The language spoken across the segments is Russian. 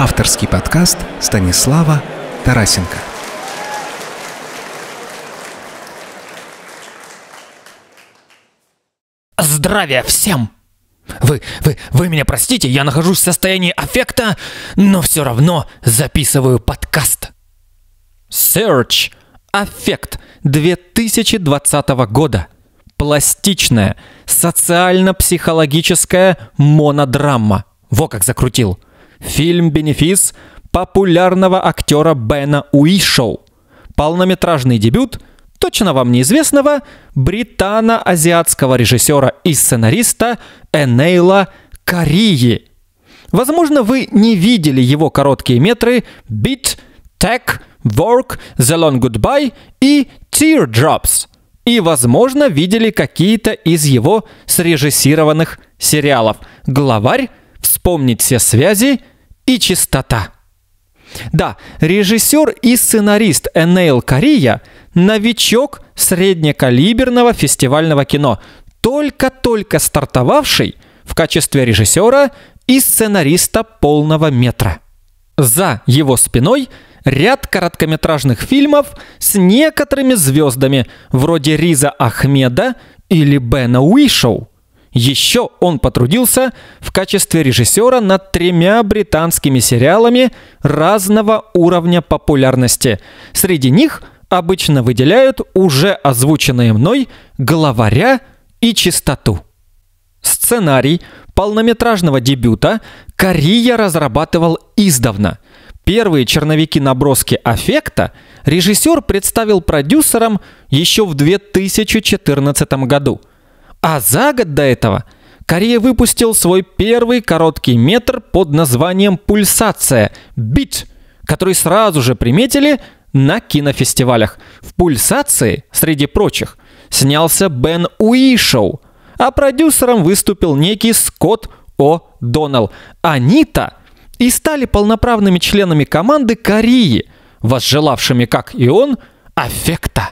Авторский подкаст Станислава Тарасенко. Здравия всем! Вы, вы, вы меня простите, я нахожусь в состоянии аффекта, но все равно записываю подкаст. Search. Аффект 2020 года. Пластичная, социально-психологическая монодрама. Во как закрутил – Фильм «Бенефис» популярного актера Бена Уишоу. Полнометражный дебют точно вам неизвестного британо-азиатского режиссера и сценариста Энейла Карии. Возможно, вы не видели его короткие метры «Beat», «Tech», «Work», «The Long Goodbye» и «Teardrops». И, возможно, видели какие-то из его срежиссированных сериалов «Главарь», вспомнить все связи и чистота. Да, режиссер и сценарист Энейл Кария – новичок среднекалиберного фестивального кино, только-только стартовавший в качестве режиссера и сценариста полного метра. За его спиной ряд короткометражных фильмов с некоторыми звездами, вроде Риза Ахмеда или Бена Уишоу – еще он потрудился в качестве режиссера над тремя британскими сериалами разного уровня популярности. Среди них обычно выделяют уже озвученные мной «Главаря» и «Чистоту». Сценарий полнометражного дебюта Кория разрабатывал издавна. Первые черновики-наброски «Аффекта» режиссер представил продюсерам еще в 2014 году – а за год до этого Корея выпустил свой первый короткий метр под названием «Пульсация» — «Бит», который сразу же приметили на кинофестивалях. В «Пульсации», среди прочих, снялся Бен Уишоу, а продюсером выступил некий Скотт О. О'Доннелл. Они-то и стали полноправными членами команды Кореи, возжелавшими, как и он, аффекта.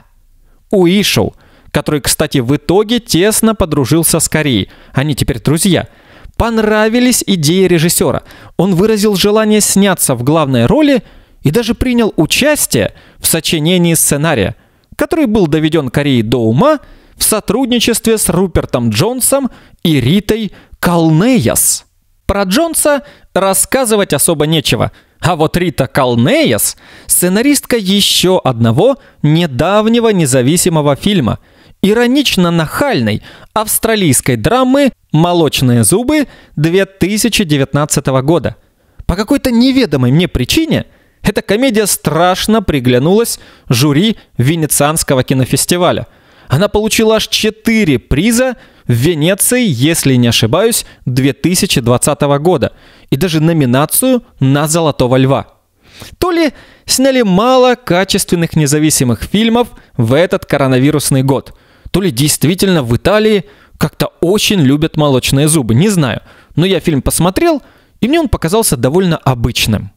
Уишоу который, кстати, в итоге тесно подружился с Кореей. Они теперь друзья. Понравились идеи режиссера. Он выразил желание сняться в главной роли и даже принял участие в сочинении сценария, который был доведен Кореей до ума в сотрудничестве с Рупертом Джонсом и Ритой Калнеяс. Про Джонса рассказывать особо нечего – а вот Рита Калнеяс – сценаристка еще одного недавнего независимого фильма – иронично-нахальной австралийской драмы «Молочные зубы» 2019 года. По какой-то неведомой мне причине эта комедия страшно приглянулась жюри Венецианского кинофестиваля. Она получила аж 4 приза в Венеции, если не ошибаюсь, 2020 года и даже номинацию на «Золотого льва». То ли сняли мало качественных независимых фильмов в этот коронавирусный год – то ли действительно в Италии как-то очень любят молочные зубы, не знаю. Но я фильм посмотрел, и мне он показался довольно обычным.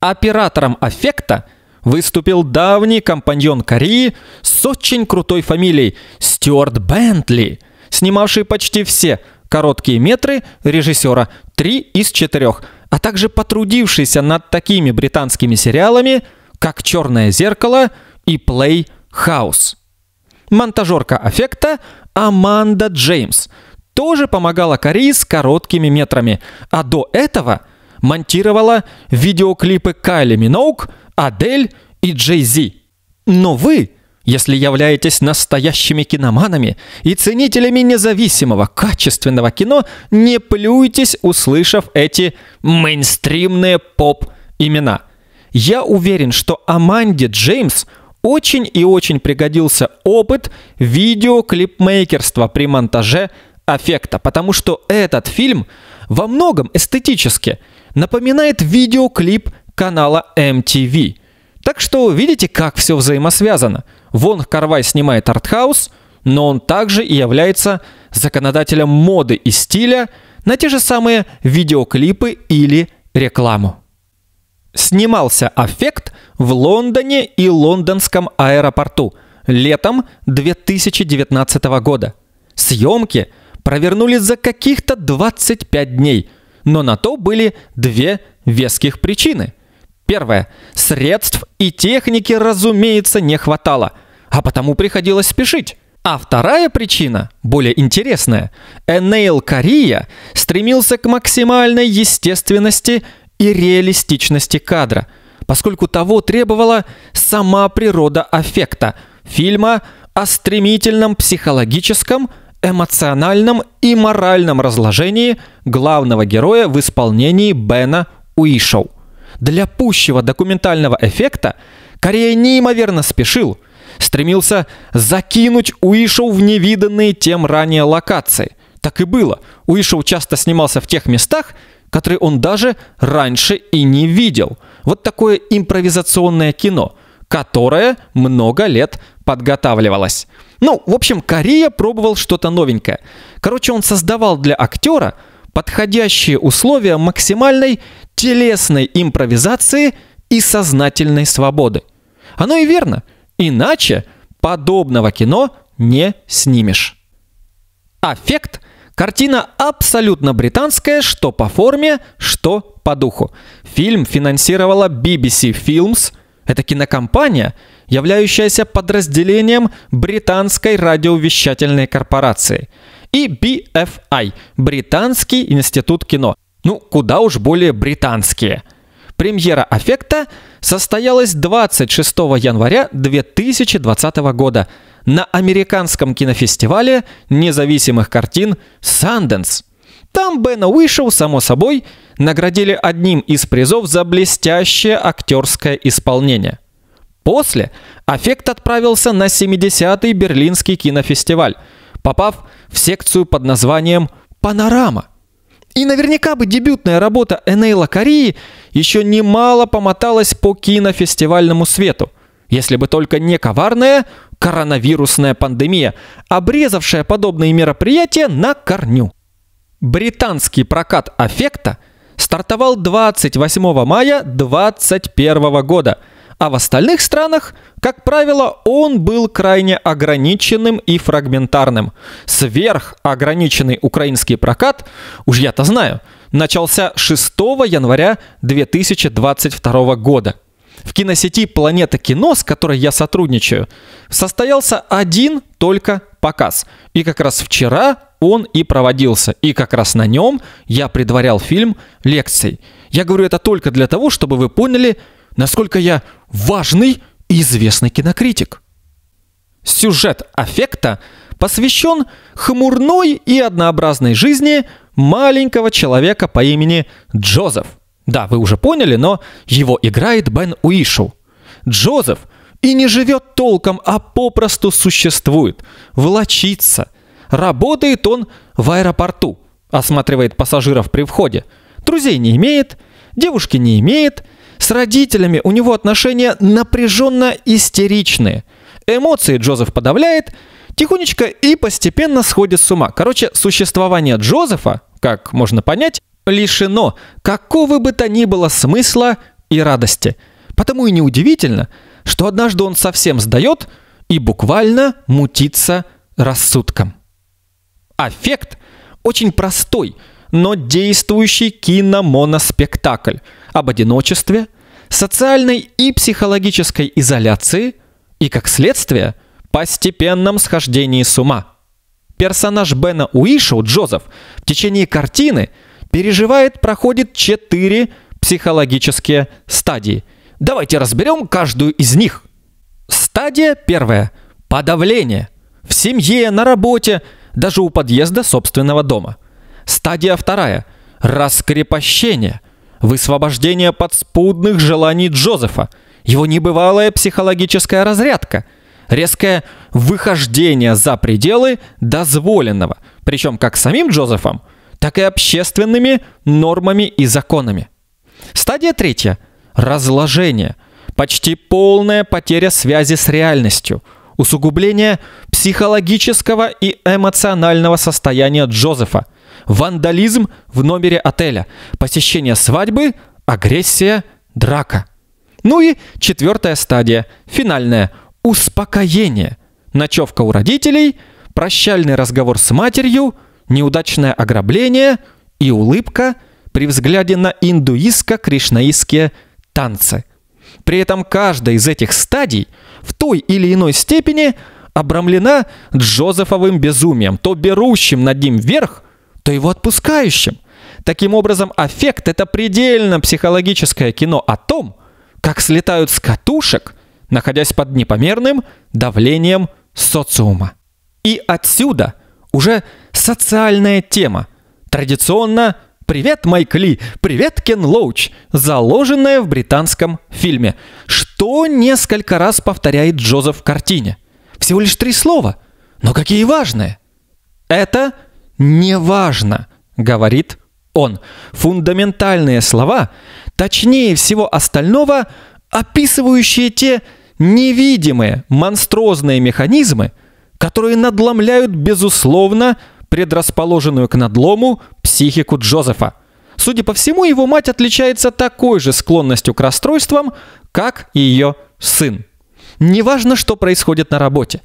Оператором аффекта выступил давний компаньон Кореи с очень крутой фамилией Стюарт Бентли, снимавший почти все короткие метры режиссера три из четырех а также потрудившийся над такими британскими сериалами, как «Черное зеркало» и «Плей Хаус». Монтажерка эффекта Аманда Джеймс тоже помогала Кори с короткими метрами, а до этого монтировала видеоклипы Кайли Миноук, Адель и Джей Зи. Но вы, если являетесь настоящими киноманами и ценителями независимого, качественного кино, не плюйтесь, услышав эти мейнстримные поп-имена. Я уверен, что Аманде Джеймс – очень и очень пригодился опыт видеоклипмейкерства при монтаже эффекта, потому что этот фильм во многом эстетически напоминает видеоклип канала MTV. Так что видите, как все взаимосвязано. Вон Карвай снимает артхаус, но он также и является законодателем моды и стиля на те же самые видеоклипы или рекламу. Снимался «Аффект» в Лондоне и лондонском аэропорту летом 2019 года. Съемки провернули за каких-то 25 дней, но на то были две веских причины. Первое. Средств и техники, разумеется, не хватало, а потому приходилось спешить. А вторая причина, более интересная, Энейл Кария стремился к максимальной естественности и реалистичности кадра, поскольку того требовала сама природа аффекта фильма о стремительном психологическом, эмоциональном и моральном разложении главного героя в исполнении Бена Уишоу. Для пущего документального эффекта Корея неимоверно спешил, стремился закинуть Уишоу в невиданные тем ранее локации. Так и было. Уишоу часто снимался в тех местах, который он даже раньше и не видел. Вот такое импровизационное кино, которое много лет подготавливалось. Ну, в общем, Корея пробовал что-то новенькое. Короче, он создавал для актера подходящие условия максимальной телесной импровизации и сознательной свободы. Оно и верно. Иначе подобного кино не снимешь. Аффект Картина абсолютно британская, что по форме, что по духу. Фильм финансировала BBC Films. Это кинокомпания, являющаяся подразделением британской радиовещательной корпорации. И BFI – Британский институт кино. Ну, куда уж более британские. Премьера «Аффекта» состоялась 26 января 2020 года – на американском кинофестивале независимых картин Санденс Там Бена Уишоу, само собой, наградили одним из призов за блестящее актерское исполнение. После Аффект отправился на 70-й Берлинский кинофестиваль, попав в секцию под названием «Панорама». И наверняка бы дебютная работа Энейла Кории еще немало помоталась по кинофестивальному свету, если бы только не коварная коронавирусная пандемия, обрезавшая подобные мероприятия на корню. Британский прокат аффекта стартовал 28 мая 2021 года, а в остальных странах, как правило, он был крайне ограниченным и фрагментарным. Сверхограниченный украинский прокат, уж я-то знаю, начался 6 января 2022 года – в киносети «Планета кино», с которой я сотрудничаю, состоялся один только показ. И как раз вчера он и проводился. И как раз на нем я предварял фильм лекцией. Я говорю это только для того, чтобы вы поняли, насколько я важный и известный кинокритик. Сюжет аффекта посвящен хмурной и однообразной жизни маленького человека по имени Джозеф. Да, вы уже поняли, но его играет Бен Уишу. Джозеф и не живет толком, а попросту существует. Волочится. Работает он в аэропорту. Осматривает пассажиров при входе. Друзей не имеет, девушки не имеет. С родителями у него отношения напряженно истеричные. Эмоции Джозеф подавляет, тихонечко и постепенно сходит с ума. Короче, существование Джозефа, как можно понять, лишено какого бы то ни было смысла и радости. Потому и неудивительно, что однажды он совсем сдает и буквально мутится рассудком. Аффект очень простой, но действующий киномоноспектакль об одиночестве, социальной и психологической изоляции и, как следствие, постепенном схождении с ума. Персонаж Бена Уишоу Джозеф, в течение картины – переживает, проходит четыре психологические стадии. Давайте разберем каждую из них. Стадия первая – подавление. В семье, на работе, даже у подъезда собственного дома. Стадия вторая – раскрепощение. Высвобождение подспудных желаний Джозефа. Его небывалая психологическая разрядка – резкое выхождение за пределы дозволенного, причем как самим Джозефом – так и общественными нормами и законами. Стадия третья – разложение, почти полная потеря связи с реальностью, усугубление психологического и эмоционального состояния Джозефа, вандализм в номере отеля, посещение свадьбы, агрессия, драка. Ну и четвертая стадия, финальная – успокоение, ночевка у родителей, прощальный разговор с матерью – неудачное ограбление и улыбка при взгляде на индуистско-кришнаистские танцы. При этом каждая из этих стадий в той или иной степени обрамлена Джозефовым безумием, то берущим над ним верх, то его отпускающим. Таким образом, аффект – это предельно психологическое кино о том, как слетают с катушек, находясь под непомерным давлением социума. И отсюда уже Социальная тема. Традиционно «Привет, Майк Ли! Привет, Кен Лоуч!» заложенная в британском фильме, что несколько раз повторяет Джозеф в картине. Всего лишь три слова, но какие важные. «Это не важно», — говорит он. Фундаментальные слова, точнее всего остального, описывающие те невидимые монструозные механизмы, которые надломляют, безусловно, предрасположенную к надлому психику Джозефа. Судя по всему, его мать отличается такой же склонностью к расстройствам, как и ее сын. Неважно, что происходит на работе.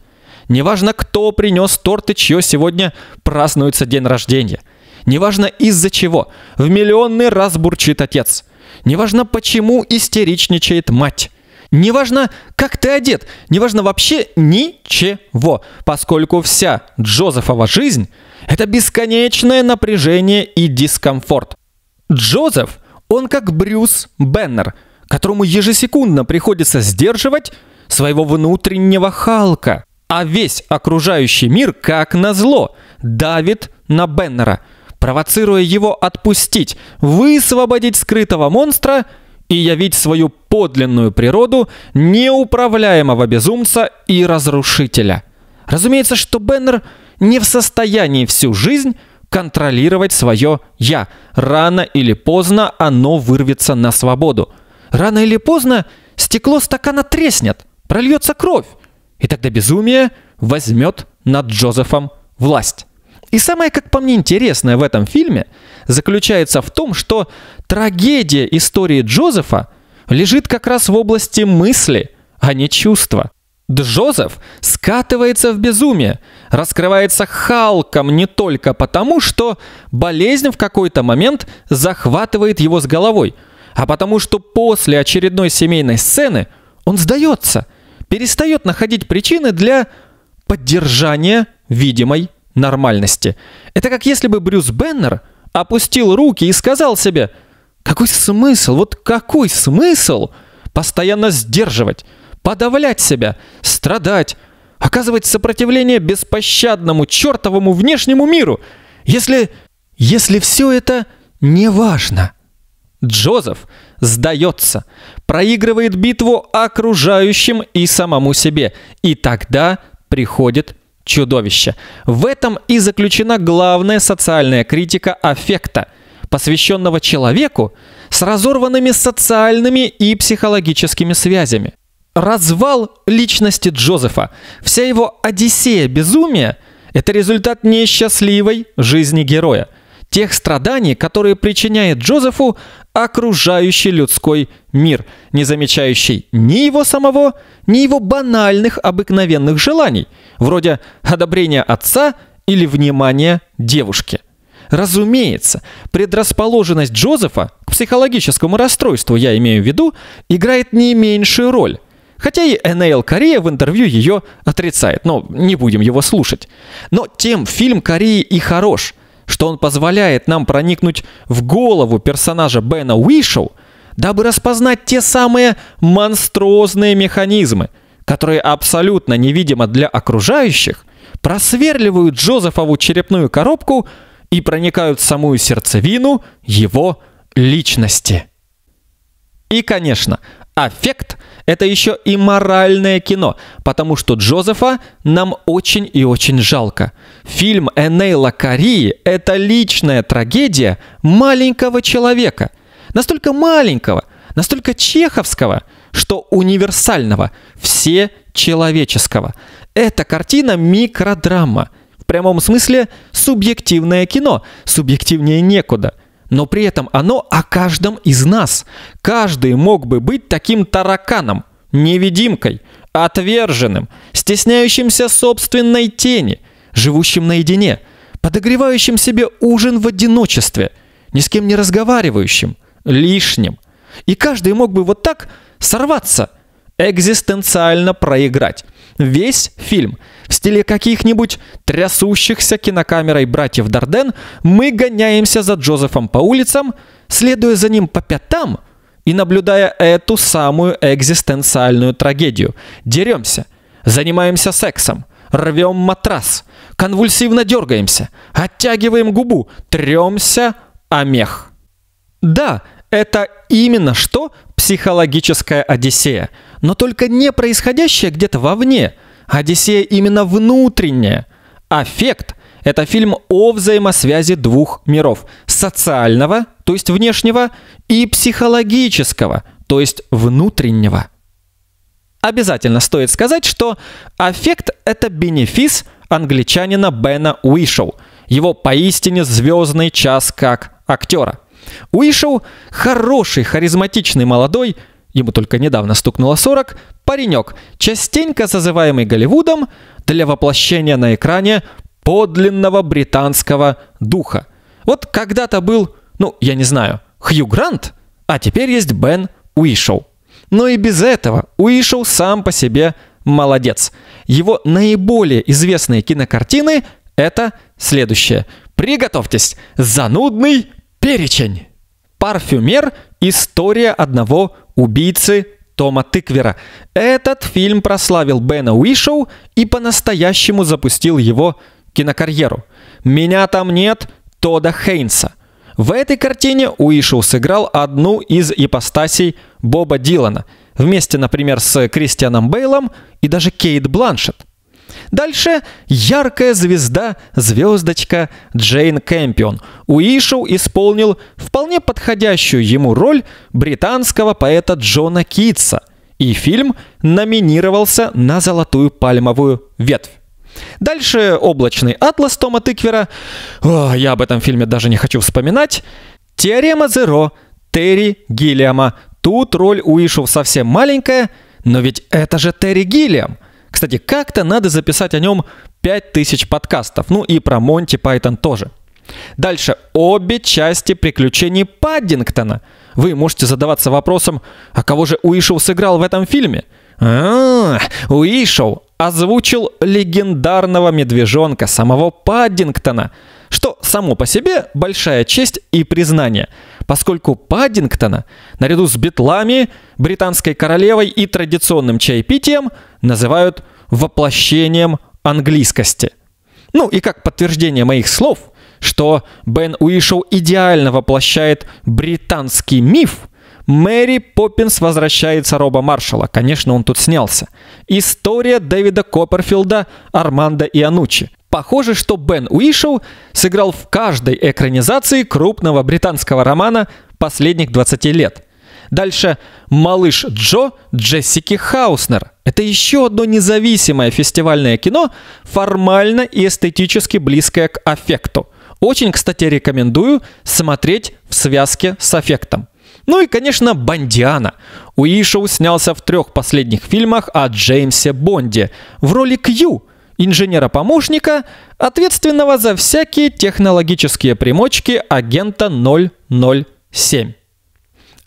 Неважно, кто принес торт и чье сегодня празднуется день рождения. Неважно, из-за чего. В миллионный раз бурчит отец. Неважно, почему истеричничает мать. Неважно, как ты одет, неважно вообще ничего, поскольку вся Джозефова жизнь – это бесконечное напряжение и дискомфорт. Джозеф, он как Брюс Беннер, которому ежесекундно приходится сдерживать своего внутреннего Халка. А весь окружающий мир, как назло, давит на Беннера, провоцируя его отпустить, высвободить скрытого монстра – и явить свою подлинную природу неуправляемого безумца и разрушителя. Разумеется, что Беннер не в состоянии всю жизнь контролировать свое «я». Рано или поздно оно вырвется на свободу. Рано или поздно стекло стакана треснет, прольется кровь, и тогда безумие возьмет над Джозефом власть. И самое, как по мне, интересное в этом фильме заключается в том, что трагедия истории Джозефа лежит как раз в области мысли, а не чувства. Джозеф скатывается в безумие, раскрывается Халком не только потому, что болезнь в какой-то момент захватывает его с головой, а потому что после очередной семейной сцены он сдается, перестает находить причины для поддержания видимой нормальности. Это как если бы Брюс Беннер опустил руки и сказал себе, какой смысл, вот какой смысл постоянно сдерживать, подавлять себя, страдать, оказывать сопротивление беспощадному чертовому внешнему миру, если... если все это не важно. Джозеф сдается, проигрывает битву окружающим и самому себе, и тогда приходит чудовище. В этом и заключена главная социальная критика аффекта, посвященного человеку с разорванными социальными и психологическими связями. Развал личности Джозефа, вся его одиссея безумия – это результат несчастливой жизни героя – тех страданий, которые причиняет Джозефу окружающий людской мир, не замечающий ни его самого, ни его банальных обыкновенных желаний, вроде одобрения отца или внимания девушки. Разумеется, предрасположенность Джозефа к психологическому расстройству, я имею в виду, играет не меньшую роль. Хотя и Энейл Корея в интервью ее отрицает, но не будем его слушать. Но тем фильм Кореи и хорош – что он позволяет нам проникнуть в голову персонажа Бена Уишоу, дабы распознать те самые монструозные механизмы, которые абсолютно невидимо для окружающих, просверливают Джозефову черепную коробку и проникают в самую сердцевину его личности. И, конечно, аффект – это еще и моральное кино, потому что Джозефа нам очень и очень жалко. Фильм Энейла Карии – это личная трагедия маленького человека. Настолько маленького, настолько чеховского, что универсального, всечеловеческого. Это картина микродрама. В прямом смысле субъективное кино, субъективнее некуда – но при этом оно о каждом из нас. Каждый мог бы быть таким тараканом, невидимкой, отверженным, стесняющимся собственной тени, живущим наедине, подогревающим себе ужин в одиночестве, ни с кем не разговаривающим, лишним. И каждый мог бы вот так сорваться, экзистенциально проиграть. Весь фильм в стиле каких-нибудь трясущихся кинокамерой братьев Дарден мы гоняемся за Джозефом по улицам, следуя за ним по пятам и наблюдая эту самую экзистенциальную трагедию. Деремся, занимаемся сексом, рвем матрас, конвульсивно дергаемся, оттягиваем губу, тремся о мех. Да, это именно что психологическая одиссея – но только не происходящее где-то вовне. А Одиссея именно внутренняя. Аффект – это фильм о взаимосвязи двух миров – социального, то есть внешнего, и психологического, то есть внутреннего. Обязательно стоит сказать, что аффект – это бенефис англичанина Бена Уишоу, его поистине звездный час как актера. Уишоу – хороший, харизматичный молодой – ему только недавно стукнуло 40, паренек, частенько зазываемый Голливудом для воплощения на экране подлинного британского духа. Вот когда-то был, ну, я не знаю, Хью Грант, а теперь есть Бен Уишоу. Но и без этого Уишоу сам по себе молодец. Его наиболее известные кинокартины – это следующее. Приготовьтесь, занудный перечень. Парфюмер – история одного Убийцы Тома Тыквера. Этот фильм прославил Бена Уишоу и по-настоящему запустил его кинокарьеру. «Меня там нет» Тода Хейнса. В этой картине Уишоу сыграл одну из ипостасей Боба Дилана. Вместе, например, с Кристианом Бейлом и даже Кейт Бланшетт. Дальше яркая звезда, звездочка Джейн Кэмпион. Уишоу исполнил вполне подходящую ему роль британского поэта Джона Китса. И фильм номинировался на «Золотую пальмовую ветвь». Дальше «Облачный атлас» Тома Тыквера. О, я об этом фильме даже не хочу вспоминать. «Теорема Зеро» Терри Гиллиама. Тут роль Уишев совсем маленькая, но ведь это же Терри Гиллиам – кстати, как-то надо записать о нем 5000 подкастов. Ну и про Монти Пайтон тоже. Дальше. Обе части приключений Паддингтона. Вы можете задаваться вопросом, а кого же Уишоу сыграл в этом фильме? А, Уишоу озвучил легендарного медвежонка, самого Паддингтона, что само по себе большая честь и признание, поскольку Паддингтона, наряду с битлами, британской королевой и традиционным чаепитием, называют воплощением английскости. Ну и как подтверждение моих слов, что Бен Уишоу идеально воплощает британский миф, Мэри Поппинс возвращается Роба Маршалла. Конечно, он тут снялся. История Дэвида Копперфилда, Армандо и Анучи. Похоже, что Бен Уишоу сыграл в каждой экранизации крупного британского романа последних 20 лет – Дальше «Малыш Джо» Джессики Хауснер. Это еще одно независимое фестивальное кино, формально и эстетически близкое к аффекту. Очень, кстати, рекомендую смотреть в связке с аффектом. Ну и, конечно, Бондиана. Уишоу снялся в трех последних фильмах о Джеймсе Бонде в роли Кью, инженера-помощника, ответственного за всякие технологические примочки агента 007.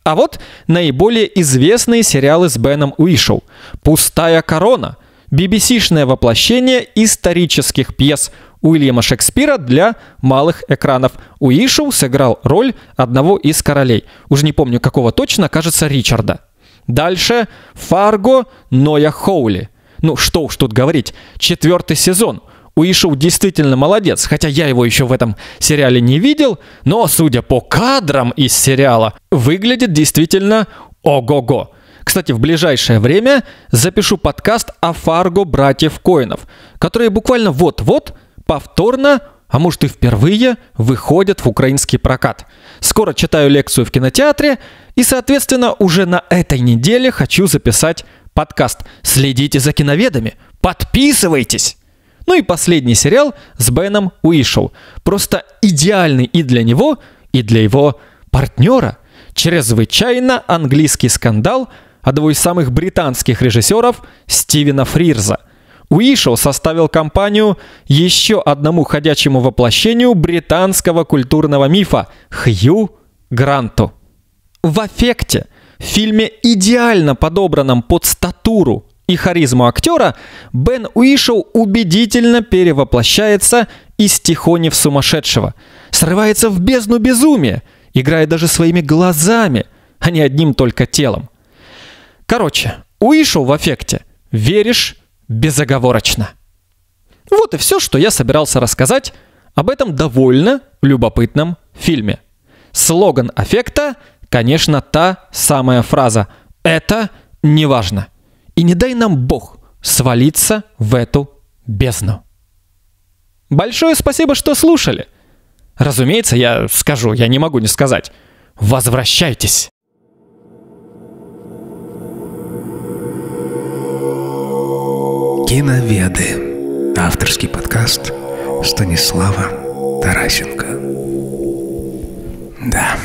А вот наиболее известные сериалы с Беном Уишел. «Пустая корона», BBC-шное воплощение исторических пьес Уильяма Шекспира для малых экранов. Уишел сыграл роль одного из королей. Уже не помню какого точно, кажется, Ричарда. Дальше «Фарго» Ноя Хоули. Ну что уж тут говорить, четвертый сезон – Уишоу действительно молодец, хотя я его еще в этом сериале не видел, но, судя по кадрам из сериала, выглядит действительно ого-го. Кстати, в ближайшее время запишу подкаст о Фарго братьев Коинов, которые буквально вот-вот повторно а может и впервые выходят в украинский прокат. Скоро читаю лекцию в кинотеатре и, соответственно, уже на этой неделе хочу записать подкаст. Следите за киноведами, подписывайтесь! Ну и последний сериал с Беном Уишел. Просто идеальный и для него, и для его партнера. Чрезвычайно английский скандал одного из самых британских режиссеров Стивена Фрирза. Уишел составил компанию еще одному ходячему воплощению британского культурного мифа – Хью Гранту. В аффекте – в фильме, идеально подобранном под статуру и харизму актера, Бен Уишоу убедительно перевоплощается из тихони в сумасшедшего. Срывается в бездну безумия, играя даже своими глазами, а не одним только телом. Короче, Уишоу в эффекте. Веришь безоговорочно. Вот и все, что я собирался рассказать об этом довольно любопытном фильме. Слоган эффекта, конечно, та самая фраза «Это неважно». важно и не дай нам Бог свалиться в эту бездну. Большое спасибо, что слушали. Разумеется, я скажу, я не могу не сказать. Возвращайтесь. Киноведы. Авторский подкаст Станислава Тарасенко. Да.